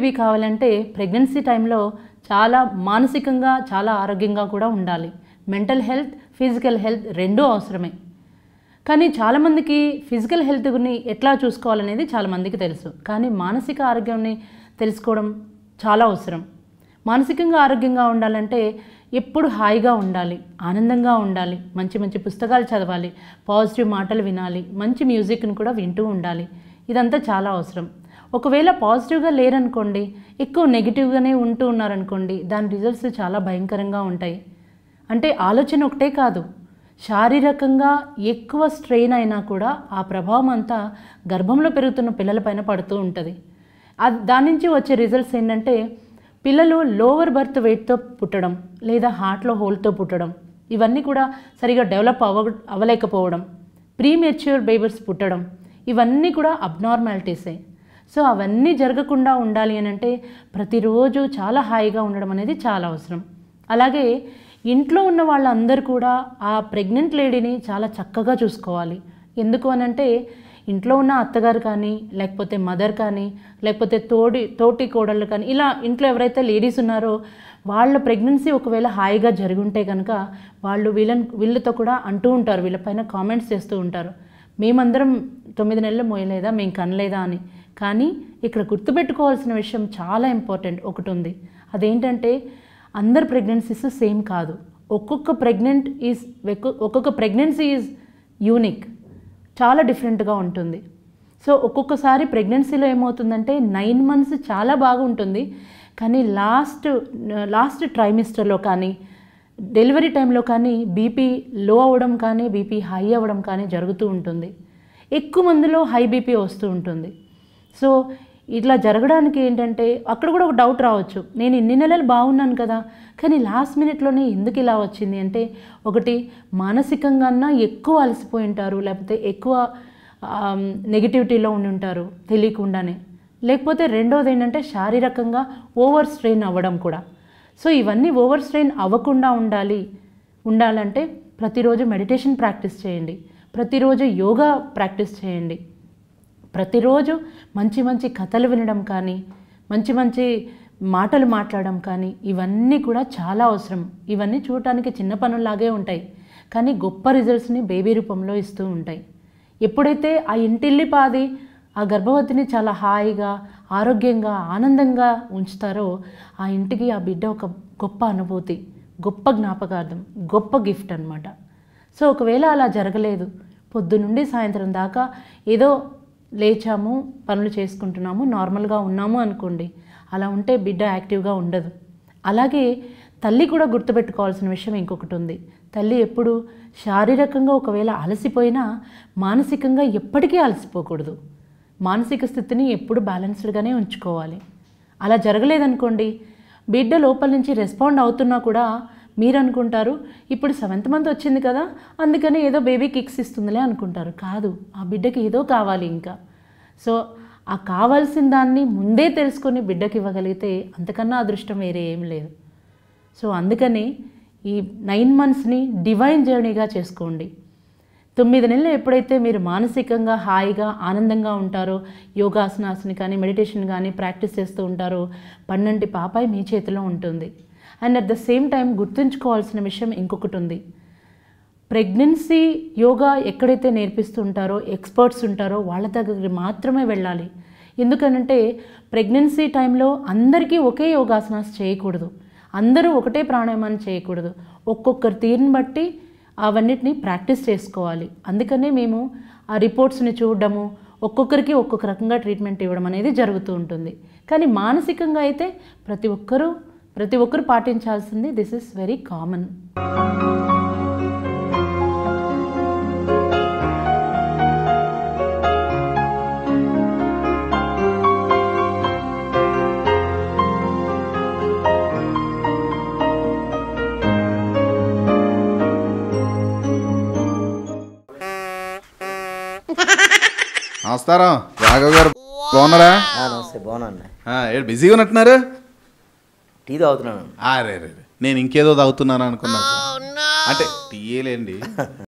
baby కావాలంటే pregnancy టైంలో చాలా మానసికంగా చాలా ఆరోగ్యంగా కూడా ఉండాలి మెంటల్ హెల్త్ ఫిజికల్ హెల్త్ రెండూ అవసరమే కానీ చాలామందికి ఫిజికల్ హెల్త్ని ఎట్లా చూసుకోవాలనేది చాలామందికి తెలుసు కానీ మానసిక ఆరోగ్యాన్ని తెలుసుకోవడం చాలా అవసరం మానసికంగా ఆరోగ్యంగా ఉండాలంటే ఎప్పుడు హాయిగా ఉండాలి ఆనందంగా ఉండాలి మంచి మంచి పుస్తకాలు చదవాలి పాజిటివ్ మాటలు వినాలి మంచి మ్యూజిక్ను కూడా వింటూ ఉండాలి ఇదంతా చాలా అవసరం ఒకవేళ పాజిటివ్గా లేరనుకోండి ఎక్కువ నెగిటివ్గానే ఉంటూ ఉన్నారనుకోండి దాని రిజల్ట్స్ చాలా భయంకరంగా ఉంటాయి అంటే ఆలోచన ఒకటే కాదు శారీరకంగా ఎక్కువ స్ట్రెయిన్ అయినా కూడా ఆ ప్రభావం అంతా గర్భంలో పెరుగుతున్న పిల్లలపైన పడుతూ ఉంటుంది అది దాని నుంచి వచ్చే రిజల్ట్స్ ఏంటంటే పిల్లలు లోవర్ బర్త్ వెయిట్తో పుట్టడం లేదా హార్ట్లో హోల్తో పుట్టడం ఇవన్నీ కూడా సరిగా డెవలప్ అవ అవ్వలేకపోవడం ప్రీమెచ్యూర్ బేబర్స్ పుట్టడం ఇవన్నీ కూడా అబ్నార్మాలిటీసే సో అవన్నీ జరగకుండా ఉండాలి అని అంటే ప్రతిరోజు చాలా హాయిగా ఉండడం అనేది చాలా అవసరం అలాగే ఇంట్లో ఉన్న వాళ్ళందరూ కూడా ఆ ప్రెగ్నెంట్ లేడీని చాలా చక్కగా చూసుకోవాలి ఎందుకు అనంటే ఇంట్లో ఉన్న అత్తగారు కానీ లేకపోతే మదర్ కానీ లేకపోతే తోడి తోటి కోడళ్ళు కానీ ఇలా ఇంట్లో ఎవరైతే లేడీస్ ఉన్నారో వాళ్ళ ప్రెగ్నెన్సీ ఒకవేళ హాయిగా జరుగుంటే కనుక వాళ్ళు వీళ్ళని వీళ్ళతో కూడా అంటూ ఉంటారు వీళ్ళపైన కామెంట్స్ చేస్తూ ఉంటారు మేమందరం తొమ్మిది నెలలు మోయలేదా మేము కనలేదా అని కానీ ఇక్కడ గుర్తుపెట్టుకోవాల్సిన విషయం చాలా ఇంపార్టెంట్ ఒకటి ఉంది అదేంటంటే అందరు ప్రెగ్నెన్సీస్ సేమ్ కాదు ఒక్కొక్క ప్రెగ్నెంట్ ఈజ్ ఒక్కొక్క ప్రెగ్నెన్సీ ఈజ్ యూనిక్ చాలా డిఫరెంట్గా ఉంటుంది సో ఒక్కొక్కసారి ప్రెగ్నెన్సీలో ఏమవుతుందంటే నైన్ మంత్స్ చాలా బాగుంటుంది కానీ లాస్ట్ లాస్ట్ ట్రైమిస్టర్లో కానీ డెలివరీ టైంలో కానీ బీపీ లో అవ్వడం కానీ బీపీ హై అవ్వడం కానీ జరుగుతూ ఉంటుంది ఎక్కువ మందిలో హై బీపీ వస్తూ ఉంటుంది సో ఇట్లా జరగడానికి ఏంటంటే అక్కడ కూడా ఒక డౌట్ రావచ్చు నేను ఇన్ని నెలలు బాగున్నాను కదా కానీ లాస్ట్ మినిట్లోనే ఎందుకు ఇలా వచ్చింది అంటే ఒకటి మానసికంగా ఎక్కువ అలసిపోయి ఉంటారు లేకపోతే ఎక్కువ నెగిటివిటీలో ఉండి ఉంటారు తెలియకుండానే లేకపోతే రెండోది ఏంటంటే శారీరకంగా ఓవర్ స్ట్రెయిన్ అవ్వడం కూడా సో ఇవన్నీ ఓవర్ స్ట్రెయిన్ అవ్వకుండా ఉండాలి ఉండాలంటే ప్రతిరోజు మెడిటేషన్ ప్రాక్టీస్ చేయండి ప్రతిరోజు యోగా ప్రాక్టీస్ చేయండి ప్రతిరోజు మంచి మంచి కథలు వినడం కానీ మంచి మంచి మాటలు మాట్లాడడం కానీ ఇవన్నీ కూడా చాలా అవసరం ఇవన్నీ చూడటానికి చిన్న పనుల్లాగే ఉంటాయి కానీ గొప్ప రిజల్ట్స్ని బేబీ రూపంలో ఇస్తూ ఉంటాయి ఎప్పుడైతే ఆ ఇంటిల్లి పాది ఆ గర్భవతిని చాలా హాయిగా ఆరోగ్యంగా ఆనందంగా ఉంచుతారో ఆ ఇంటికి ఆ బిడ్డ ఒక గొప్ప అనుభూతి గొప్ప జ్ఞాపకార్థం గొప్ప గిఫ్ట్ అనమాట సో ఒకవేళ అలా జరగలేదు పొద్దు నుండి సాయంత్రం దాకా ఏదో లేచాము పనులు చేసుకుంటున్నాము నార్మల్గా ఉన్నాము అనుకోండి అలా ఉంటే బిడ్డ యాక్టివ్గా ఉండదు అలాగే తల్లి కూడా గుర్తుపెట్టుకోవాల్సిన విషయం ఇంకొకటి ఉంది తల్లి ఎప్పుడు శారీరకంగా ఒకవేళ అలసిపోయినా మానసికంగా ఎప్పటికీ అలసిపోకూడదు మానసిక స్థితిని ఎప్పుడు బ్యాలెన్స్డ్గానే ఉంచుకోవాలి అలా జరగలేదనుకోండి బిడ్డ లోపల నుంచి రెస్పాండ్ అవుతున్నా కూడా మీరు అనుకుంటారు ఇప్పుడు సెవెంత్ మంత్ వచ్చింది కదా అందుకని ఏదో బేబీ కిక్స్ ఇస్తుందిలే అనుకుంటారు కాదు ఆ బిడ్డకి ఏదో కావాలి ఇంకా సో ఆ కావాల్సిన దాన్ని ముందే తెలుసుకొని బిడ్డకి ఇవ్వగలిగితే అంతకన్నా అదృష్టం వేరే ఏం లేదు సో అందుకని ఈ నైన్ మంత్స్ని డివైన్ జర్నీగా చేసుకోండి తొమ్మిది నెలలు ఎప్పుడైతే మీరు మానసికంగా హాయిగా ఆనందంగా ఉంటారో యోగాసనాసని కానీ మెడిటేషన్ కానీ ప్రాక్టీస్ చేస్తూ ఉంటారో పన్నెండు పాపాయి మీ చేతిలో ఉంటుంది and at the same time గుర్తుంచుకోవాల్సిన విషయం ఇంకొకటి ఉంది ప్రెగ్నెన్సీ యోగా ఎక్కడైతే నేర్పిస్తుంటారో ఎక్స్పర్ట్స్ ఉంటారో వాళ్ళ దగ్గరికి మాత్రమే వెళ్ళాలి ఎందుకనంటే ప్రెగ్నెన్సీ టైంలో అందరికీ ఒకే యోగాసనాస్ చేయకూడదు అందరూ ఒకటే ప్రాణాయామాన్ని చేయకూడదు ఒక్కొక్కరి తీరుని బట్టి అవన్నిటిని ప్రాక్టీస్ చేసుకోవాలి అందుకనే మేము ఆ రిపోర్ట్స్ని చూడడము ఒక్కొక్కరికి ఒక్కొక్క రకంగా ట్రీట్మెంట్ ఇవ్వడం అనేది జరుగుతూ ఉంటుంది కానీ మానసికంగా అయితే ప్రతి ఒక్కరూ ప్రతి ఒక్కరు పాటించాల్సింది దిస్ ఇస్ వెరీ కామన్ నమస్కారం రాఘవ్ గారు బాగున్నారా నమస్తే బాగున్నా బిజీగా ఉన్నట్టున్నారు టీ తాగుతున్నాను నేను ఇంకేదో తాగుతున్నాను అనుకున్నాను oh, అంటే టీయేలేండి